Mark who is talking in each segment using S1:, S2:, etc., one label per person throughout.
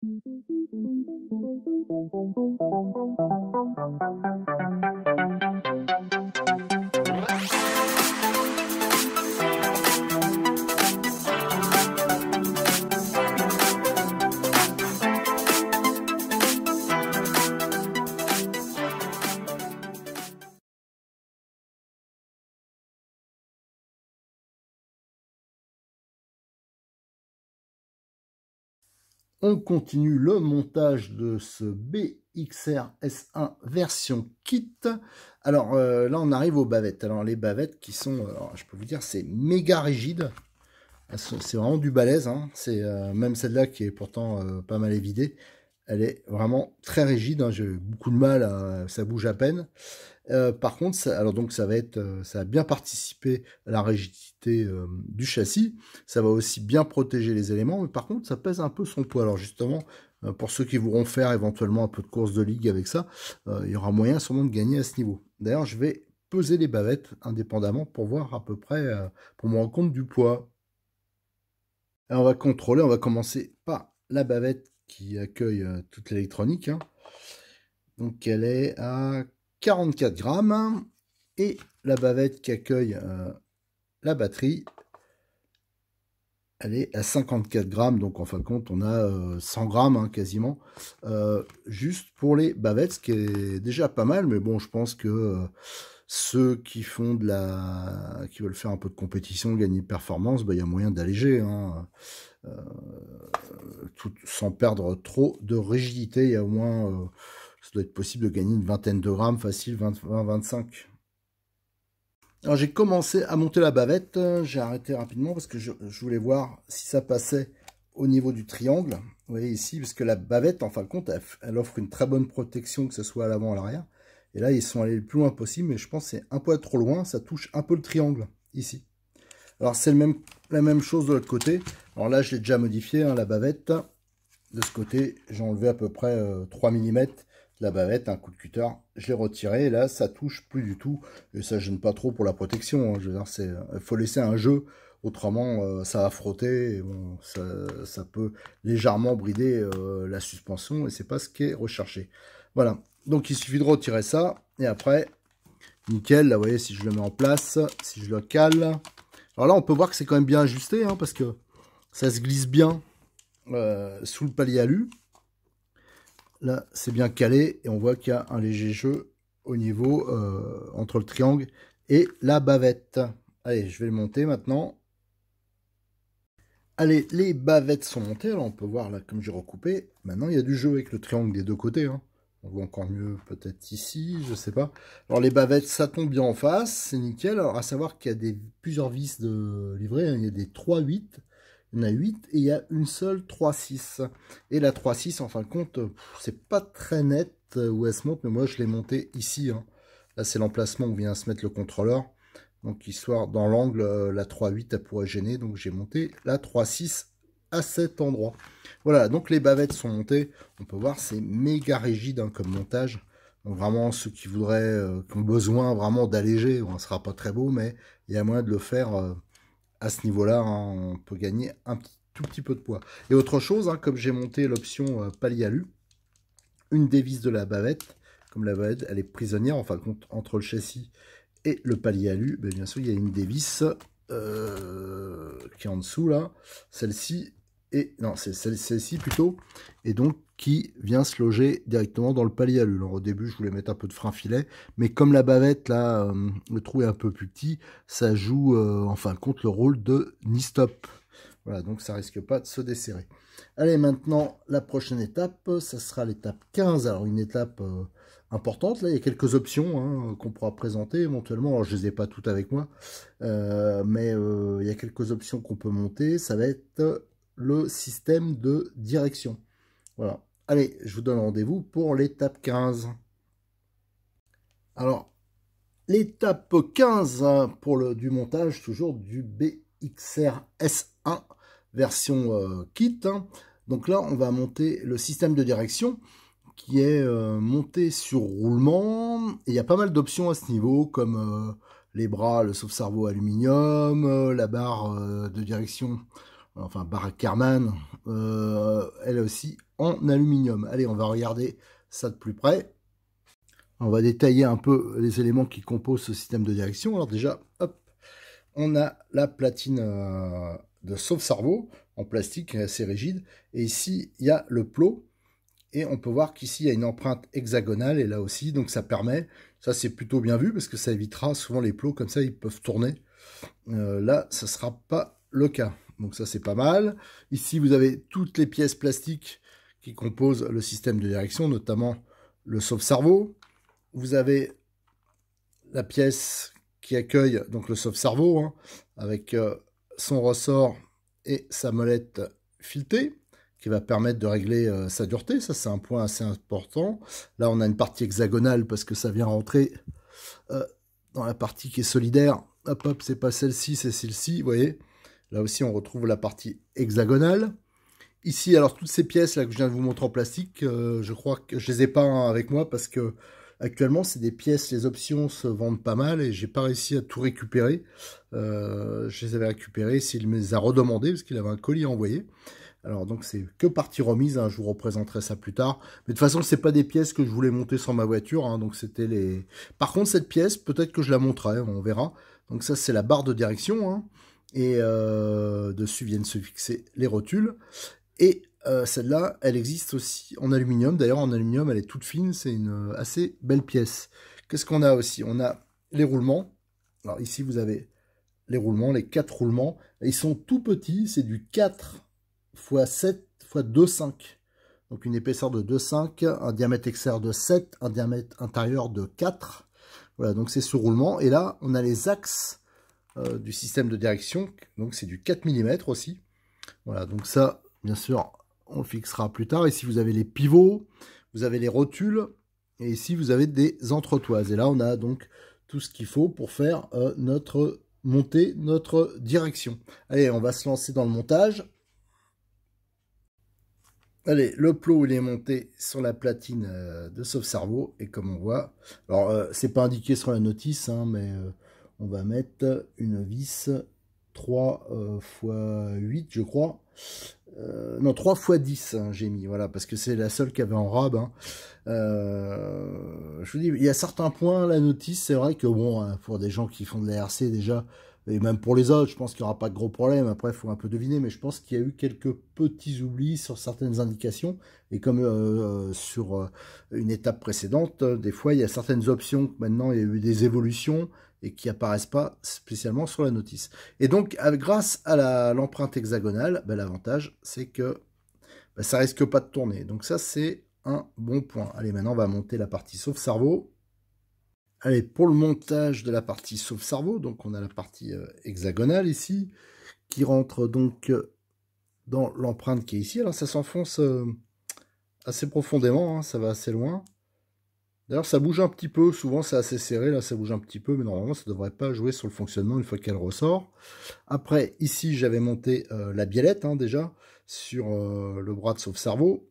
S1: Thank you. On continue le montage de ce BXR S1 version kit. Alors euh, là, on arrive aux bavettes. Alors les bavettes qui sont, euh, je peux vous dire, c'est méga rigide. C'est vraiment du balèze. Hein. C'est euh, même celle-là qui est pourtant pas mal évidée. Elle est vraiment très rigide. Hein. J'ai beaucoup de mal, ça bouge à peine. Euh, par contre, ça, alors donc ça va être, euh, ça a bien participé à la rigidité euh, du châssis. Ça va aussi bien protéger les éléments, mais par contre, ça pèse un peu son poids. Alors justement, pour ceux qui voudront faire éventuellement un peu de course de ligue avec ça, il y aura moyen sûrement de gagner à ce niveau. D'ailleurs, je vais peser les bavettes indépendamment pour voir à peu près, pour me rendre compte du poids. Et on va contrôler, on va commencer par la bavette qui accueille euh, toute l'électronique. Hein. Donc elle est à 44 grammes. Et la bavette qui accueille euh, la batterie, elle est à 54 grammes. Donc en fin de compte, on a 100 euh, grammes hein, quasiment. juste pour les bavettes, ce qui est déjà pas mal. Mais bon, je pense que ceux qui font de la, qui veulent faire un peu de compétition, gagner de performance, bah, il y a moyen d'alléger, hein. euh, sans perdre trop de rigidité. Il y a au moins, euh, ça doit être possible de gagner une vingtaine de grammes, facile 20-25. Alors j'ai commencé à monter la bavette, j'ai arrêté rapidement parce que je, voulais voir si ça passait au niveau du triangle. Vous voyez ici, parce que la bavette, en fin de compte, elle, elle offre une très bonne protection, que ce soit à l'avant, à l'arrière. Et là, ils sont allés le plus loin possible, mais je pense que c'est un peu trop loin. Ça touche un peu le triangle, ici. Alors, c'est même, la même chose de l'autre côté. Alors là, je l'ai déjà modifié, hein, la bavette. De ce côté, j'ai enlevé à peu près 3 euh, mm de la bavette, un coup de cutter. Je l'ai retiré, et là, ça touche plus du tout. Et ça gêne pas trop pour la protection. Hein. Je veux dire, il euh, faut laisser un jeu Autrement, euh, ça va frotter, bon, ça, peut légèrement brider euh, la suspension et c'est pas ce qui est recherché. Voilà, donc il suffit de retirer ça et après, nickel, là vous voyez si je le mets en place, si je le cale. Alors là on peut voir que c'est quand même bien ajusté hein, parce que ça se glisse bien euh, sous le palier alu. Là c'est bien calé et on voit qu'il y a un léger jeu au niveau entre le triangle et la bavette. Allez, je vais le monter maintenant. Allez, les bavettes sont montées. Alors, on peut voir là, comme j'ai recoupé. Maintenant, il y a du jeu avec le triangle des deux côtés. Hein. On voit encore mieux peut-être ici, je ne sais pas. Alors, les bavettes, ça tombe bien en face. C'est nickel. Alors, à savoir qu'il y a des, plusieurs vis de livret. Hein. Il y a des 3-8. Il y en a 8 et il y a une seule 3-6. Et la 3-6, en fin de compte, c'est pas très net euh, où elle se monte, mais moi je l'ai montée ici. Hein. Là, c'est l'emplacement où vient se mettre le contrôleur. Donc histoire dans l'angle, euh, la 3.8 8 elle pourrait gêner, donc j'ai monté la 3.6 à cet endroit. Voilà, donc les bavettes sont montées. On peut voir, c'est méga rigide hein, comme montage. Donc vraiment, ceux qui voudraient, euh, qui ont besoin vraiment d'alléger, on ne sera pas très beau, mais il y a moyen de le faire euh, à ce niveau-là. Hein. on peut gagner un tout petit peu de poids. Et autre chose, hein, comme j'ai monté l'option Palialu, une dévisse de la bavette, comme la bavette, elle est prisonnière, enfin entre le châssis et le palier alu, ben, bien sûr, il y a une dévisse euh, qui est en dessous là, celle-ci, et non, c'est celle-ci plutôt, et donc qui vient se loger directement dans le palier alu. Alors au début, je voulais mettre un peu de frein filet, mais comme la bavette là, euh, le trou est un peu plus petit, ça joue enfin, euh, en compte le rôle de ni-stop. Voilà, donc ça risque pas de se desserrer. Allez, maintenant, la prochaine étape, ça sera l'étape 15. Alors une étape importante Là, il y a quelques options hein, qu'on pourra présenter éventuellement. Alors, je ne les ai pas toutes avec moi, euh, mais euh, il y a quelques options qu'on peut monter. Ça va être le système de direction. Voilà. Allez, je vous donne rendez-vous pour l'étape 15. Alors, l'étape 15 hein, pour le, du montage, toujours du BXR S1 version euh, kit. Hein. Donc là, on va monter le système de direction qui est euh, monté sur roulement. Et il y a pas mal d'options à ce niveau, comme euh, les bras, le sauve-cerveau aluminium, euh, la barre de direction, enfin barre Kerman, elle est aussi en aluminium. Allez, on va regarder ça de plus près. On va détailler un peu les éléments qui composent ce système de direction. Alors déjà, hop, on a la platine de sauve-cerveau en plastique assez rigide. Et ici, il y a le plot et on peut voir qu'ici, il y a une empreinte hexagonale, et là aussi, donc ça permet, ça c'est plutôt bien vu, parce que ça évitera souvent les plots, comme ça ils peuvent tourner. Euh, là, ça ne sera pas le cas. Donc ça c'est pas mal. Ici, vous avez toutes les pièces plastiques qui composent le système de direction, notamment le sauve-cerveau. Vous avez la pièce qui accueille donc le sauve-cerveau, hein, avec euh, son ressort et sa molette filetée qui va permettre de régler euh, sa dureté. Ça, c'est un point assez important. Là, on a une partie hexagonale parce que ça vient rentrer euh, dans la partie qui est solidaire. Hop, hop, c'est pas celle-ci, c'est celle-ci. Vous voyez, là aussi, on retrouve la partie hexagonale. Ici, alors, toutes ces pièces là que je viens de vous montrer en plastique, euh, je crois que je les ai pas hein, avec moi parce que Actuellement, c'est des pièces, les options se vendent pas mal et j'ai pas réussi à tout récupérer. je les avais récupérées, s'il me les a redemandées parce qu'il avait un colis à envoyer. Alors donc c'est que partie remise, hein, je vous représenterai ça plus tard. Mais de toute façon, c'est pas des pièces que je voulais monter sans ma voiture, hein, donc c'était les... Par contre, cette pièce, peut-être que je la montrerai, on verra. Donc ça, c'est la barre de direction, hein. et euh, dessus viennent se fixer les rotules. Et euh, celle-là, elle existe aussi en aluminium. D'ailleurs, en aluminium, elle est toute fine, c'est une euh, assez belle pièce. Qu'est-ce qu'on a aussi On a les roulements. Alors ici, vous avez les roulements, les quatre roulements. Ils sont tout petits, c'est du 4 x 7 x 2,5. Donc une épaisseur de 2,5, un diamètre extérieur de 7, un diamètre intérieur de 4. Voilà, donc c'est ce roulement. Et là, on a les axes euh, du système de direction. Donc c'est du 4 mm aussi. Voilà, donc ça, bien sûr, on le fixera plus tard. Ici, vous avez les pivots, vous avez les rotules, et ici, vous avez des entretoises. Et là, on a donc tout ce qu'il faut pour faire euh, notre montée, notre direction. Allez, on va se lancer dans le montage. Allez, le plot il est monté sur la platine euh, de Sauve Cerveau et comme on voit, alors euh, c'est pas indiqué sur la notice, hein, mais euh, on va mettre une vis 3 x 8 je crois, non 3 x 10 j'ai mis, voilà, parce que c'est la seule qu'il y avait en rab. Hein. je vous dis, il y a certains points, la notice, c'est vrai que bon, hein, pour des gens qui font de la RC déjà, et même pour les autres, je pense qu'il n'y aura pas de gros problèmes. Après, il faut un peu deviner, mais je pense qu'il y a eu quelques petits oublis sur certaines indications. Et comme euh, euh, sur euh, une étape précédente, des fois, il y a certaines options. Maintenant, il y a eu des évolutions et qui apparaissent pas spécialement sur la notice. Et donc, grâce à l'empreinte hexagonale, ben, l'avantage, c'est que ça ben, ça risque pas de tourner. Donc ça, c'est un bon point. Allez, maintenant, on va monter la partie sauf cerveau. Allez, pour le montage de la partie sauve-cerveau, donc on a la partie euh, hexagonale ici, qui rentre donc euh, dans l'empreinte qui est ici. Alors ça s'enfonce euh, assez profondément, hein, ça va assez loin. D'ailleurs, ça bouge un petit peu, souvent c'est assez serré, là ça bouge un petit peu, mais normalement ça ne devrait pas jouer sur le fonctionnement une fois qu'elle ressort. Après, ici j'avais monté la biellette hein, déjà sur le bras de sauve-cerveau.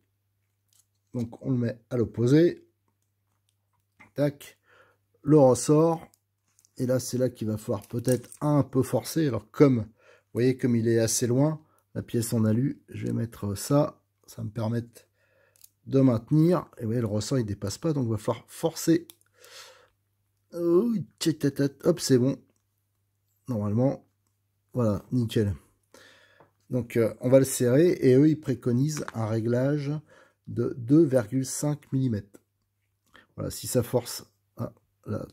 S1: Donc on le met à l'opposé. Tac le ressort. Et là, c'est là qu'il va falloir peut-être un peu forcer. Alors comme, vous voyez, comme il est assez loin, la pièce en alu, je vais mettre ça. Ça me permet de maintenir. Et vous voyez, le ressort, il dépasse pas, donc il va falloir forcer. hop, c'est bon. Normalement, voilà, nickel. Donc, euh, on va le serrer. Et eux, ils préconisent un réglage de 2,5 mm. Voilà, si ça force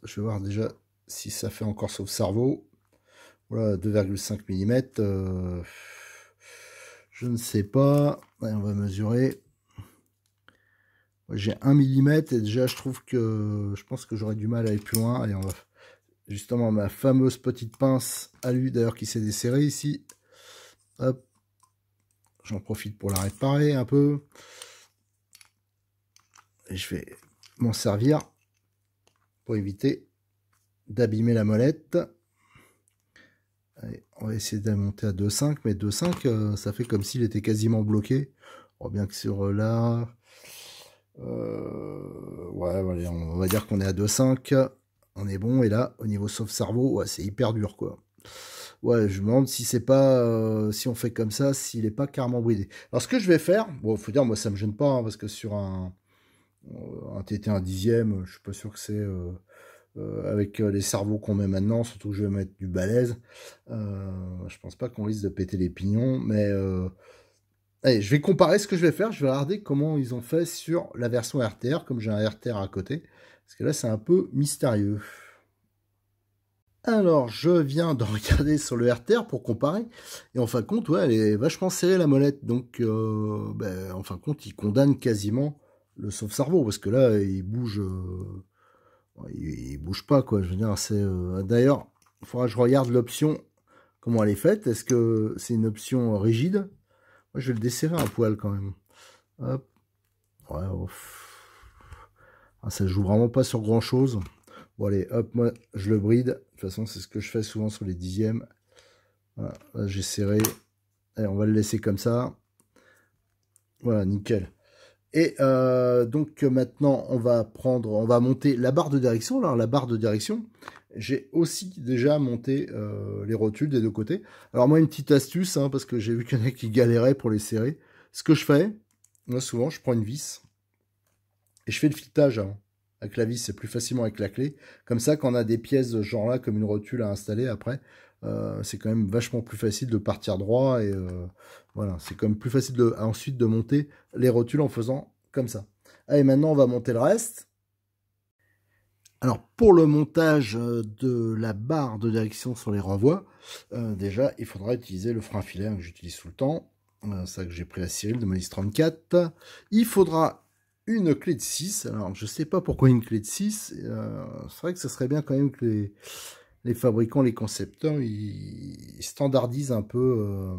S1: je vais voir déjà si ça fait encore sauf cerveau. Voilà, 2,5 mm. Euh, je ne sais pas. on va mesurer. J'ai 1 mm et déjà je trouve que je pense que j'aurais du mal à aller plus loin. on va justement ma fameuse petite pince à lui d'ailleurs qui s'est desserrée ici. j'en profite pour la réparer un peu. Et je vais m'en servir pour éviter d'abîmer la molette. on va essayer de monter à 2,5, mais 2,5, euh, ça fait comme s'il était quasiment bloqué. On oh, voit bien que sur euh, là... Euh, ouais, on va dire qu'on est à 2,5. On est bon, et là, au niveau sauf cerveau c'est hyper dur, quoi. Ouais, je me demande si c'est pas... si on fait comme ça, s'il n'est pas carrément bridé. Alors, ce que je vais faire... Bon, faut dire, moi, ça me gêne pas, hein, parce que sur un un TT, un dixième, euh, je suis pas sûr que c'est euh, euh, avec les cerveaux qu'on met maintenant, surtout que je vais mettre du balèze. je pense pas qu'on risque de péter les pignons, mais allez, je vais comparer ce que je vais faire. Je vais regarder comment ils ont fait sur la version RTR, comme j'ai un RTR à côté, parce que là c'est un peu mystérieux. Alors, je viens de regarder sur le RTR pour comparer. Et en fin de compte, ouais, elle est vachement serrée la molette. Donc, ben, en fin de compte, il condamne quasiment le sauve-cerveau, parce que là, il bouge. Euh, il, bouge pas, quoi. Je veux dire, c'est. Euh, d'ailleurs, il faudra que je regarde l'option, comment elle est faite. Est-ce que c'est une option rigide Moi, je vais le desserrer un poil quand même. Hop. Ouais, ah, ça joue vraiment pas sur grand chose. Bon, allez, hop, moi, je le bride. De toute façon, c'est ce que je fais souvent sur les dixièmes. j'ai serré. et on va le laisser comme ça. Voilà, nickel. Et euh, donc maintenant, on va prendre, on va monter la barre de direction. Alors hein, la barre de direction, j'ai aussi déjà monté euh, les rotules des deux côtés. Alors moi, une petite astuce, hein, parce que j'ai vu qu'il y en a qui galéraient pour les serrer. Ce que je fais, moi souvent, je prends une vis et je fais le filetage hein. Avec la vis, c'est plus facilement avec la clé. Comme ça, quand on a des pièces genre là, comme une rotule à installer après, euh, c'est quand même vachement plus facile de partir droit et euh, voilà, c'est quand même plus facile ensuite de monter les rotules en faisant comme ça. Allez, maintenant on va monter le reste. Alors pour le montage euh, de la barre de direction sur les renvois, déjà il faudra utiliser le frein filaire hein, que j'utilise tout le temps, ça que j'ai pris à Cyril de Molise 34. Il faudra une clé de 6. Alors, je sais pas pourquoi une clé de 6. c'est vrai que ce serait bien quand même que les, les fabricants, les concepteurs, ils standardisent un peu euh,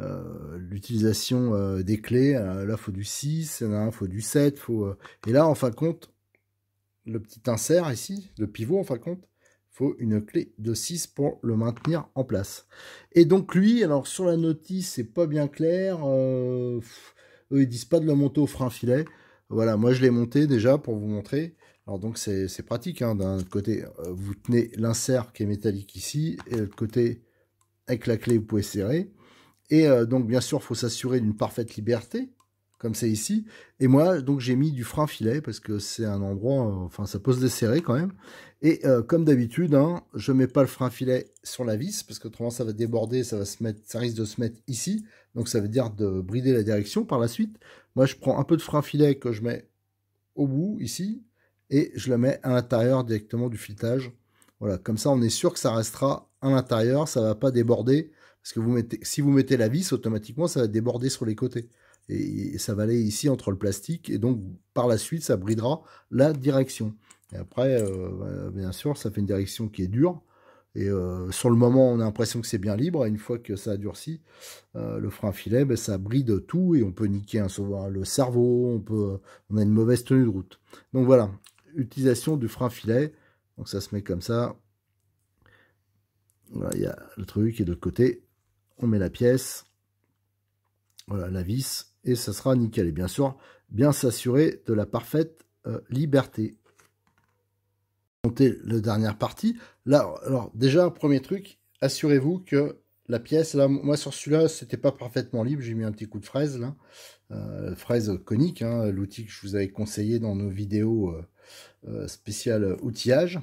S1: euh, l'utilisation euh, des clés. là, il faut du 6, il faut du 7. Et là, en fin de compte, le petit insert ici, le pivot, en fin de compte, faut une clé de 6 pour le maintenir en place. Et donc lui, alors sur la notice, c'est pas bien clair. Ils eux, ils disent pas de le monter au frein filet. Voilà, moi je l'ai monté déjà pour vous montrer. Alors donc c'est pratique, hein, d'un côté euh, vous tenez l'insert qui est métallique ici, et de côté avec la clé vous pouvez serrer. Et euh, donc bien sûr il faut s'assurer d'une parfaite liberté, comme c'est ici. Et moi donc j'ai mis du frein filet parce que c'est un endroit, euh, enfin ça peut se desserrer quand même. Et comme d'habitude, je hein, je mets pas le frein filet sur la vis parce que ça va déborder, ça va se ça risque de se mettre ici. Donc ça veut dire de brider la direction par la suite. Moi je prends un peu de frein filet que je mets au bout ici et je le mets à l'intérieur directement du filetage. Voilà, comme ça on est sûr que ça restera à l'intérieur, ça ne va pas déborder. Parce que vous mettez, si vous mettez la vis, automatiquement ça va déborder sur les côtés. Et, ça va aller ici entre le plastique, et donc par la suite ça bridera la direction. Et après, euh, euh, bien sûr, ça fait une direction qui est dure. Et euh, sur le moment, on a l'impression que c'est bien libre. Et une fois que ça a durci, le frein filet, ben, ça bride tout et on peut niquer le cerveau, on, peut, on a une mauvaise tenue de route. Donc voilà, utilisation du frein filet. Donc ça se met comme ça. il y a le truc et de l'autre côté, on met la pièce, voilà la vis, et ça sera nickel. Et bien sûr, bien s'assurer de la parfaite euh, liberté. Monter la dernière partie. Là, alors déjà, premier truc, assurez-vous que la pièce, là, moi sur celui-là, c'était pas parfaitement libre, j'ai mis un petit coup de fraise, là, euh, fraise conique, hein, l'outil que je vous avais conseillé dans nos vidéos euh, euh, spécial outillage.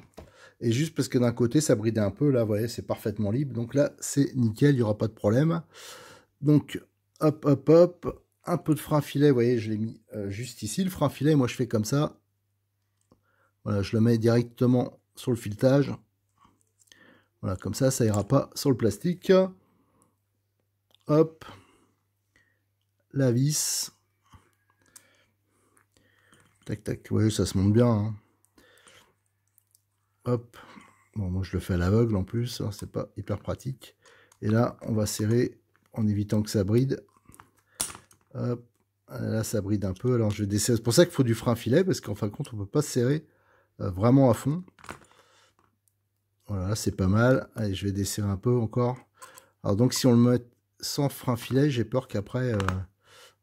S1: Et juste parce que d'un côté, ça bridait un peu, là, vous voyez, c'est parfaitement libre. Donc là, c'est nickel, il n'y aura pas de problème. Donc, hop, hop, hop, un peu de frein filet, vous voyez, je l'ai mis euh, juste ici. Le frein filet, moi, je fais comme ça. Voilà, je le mets directement sur le filetage. Voilà, comme ça, ça ira pas sur le plastique. Hop, la vis. Tac, tac. voyez ça se monte bien. Hein. Hop. Bon, moi, je le fais à l'aveugle en plus. Hein, c'est pas hyper pratique. Et là, on va serrer en évitant que ça bride. Hop. Là, ça bride un peu. Alors, je vais desserrer. C'est pour ça qu'il faut du frein filet parce qu'en fin de compte, on peut pas serrer euh, vraiment à fond. Voilà, c'est pas mal. Allez, je vais desserrer un peu encore. Alors, donc, si on le met sans frein filet, j'ai peur qu'après... Euh,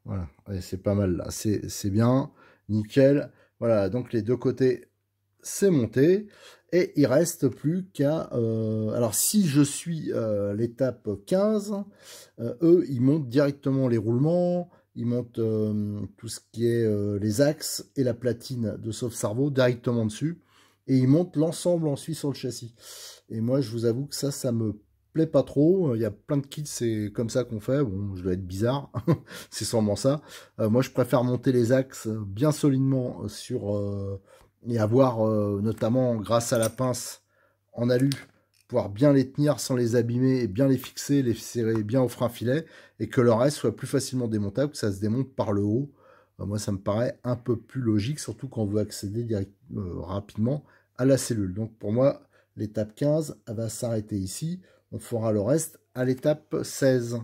S1: voilà, c'est pas mal là. C'est bien nickel. Voilà, donc les deux côtés, c'est monté. Et il reste plus qu'à... Euh, alors si je suis euh, l'étape 15, euh, eux, ils montent directement les roulements, ils montent tout ce qui est les axes et la platine de sauf cerveau directement dessus. Et ils montent l'ensemble ensuite sur le châssis. Et moi, je vous avoue que ça, ça me plaît pas trop. Il y a plein de kits, c'est comme ça qu'on fait. Bon, je dois être bizarre, c'est sûrement ça. Euh, moi, je préfère monter les axes bien solidement sur euh, et avoir euh, notamment grâce à la pince en alu pouvoir bien les tenir sans les abîmer et bien les fixer, les serrer bien au frein filet et que le reste soit plus facilement démontable, que ça se démonte par le haut. moi, ça me paraît un peu plus logique, surtout quand on veut accéder rapidement à la cellule. Donc pour moi, l'étape 15, va s'arrêter ici. On fera le reste à l'étape 16.